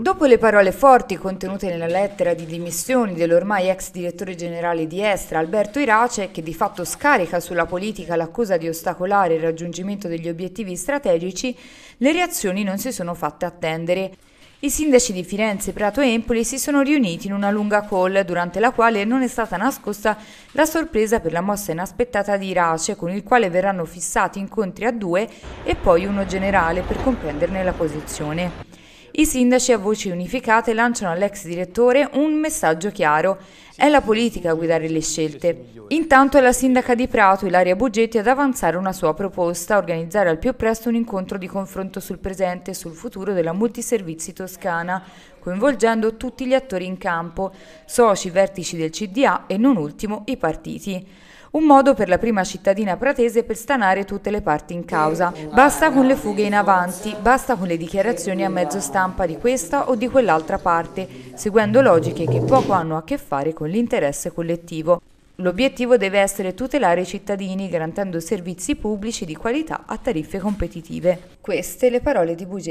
Dopo le parole forti contenute nella lettera di dimissioni dell'ormai ex direttore generale di Estra, Alberto Irace, che di fatto scarica sulla politica l'accusa di ostacolare il raggiungimento degli obiettivi strategici, le reazioni non si sono fatte attendere. I sindaci di Firenze, Prato e Empoli si sono riuniti in una lunga call durante la quale non è stata nascosta la sorpresa per la mossa inaspettata di Irace con il quale verranno fissati incontri a due e poi uno generale per comprenderne la posizione. I sindaci a voci unificate lanciano all'ex direttore un messaggio chiaro. È la politica a guidare le scelte. Intanto è la sindaca di Prato, Ilaria Bugetti, ad avanzare una sua proposta, organizzare al più presto un incontro di confronto sul presente e sul futuro della multiservizi toscana, coinvolgendo tutti gli attori in campo, soci, vertici del CDA e non ultimo i partiti. Un modo per la prima cittadina pratese per stanare tutte le parti in causa. Basta con le fughe in avanti, basta con le dichiarazioni a mezzo stampa di questa o di quell'altra parte, seguendo logiche che poco hanno a che fare con l'interesse collettivo. L'obiettivo deve essere tutelare i cittadini garantendo servizi pubblici di qualità a tariffe competitive. Queste le parole di Bugia.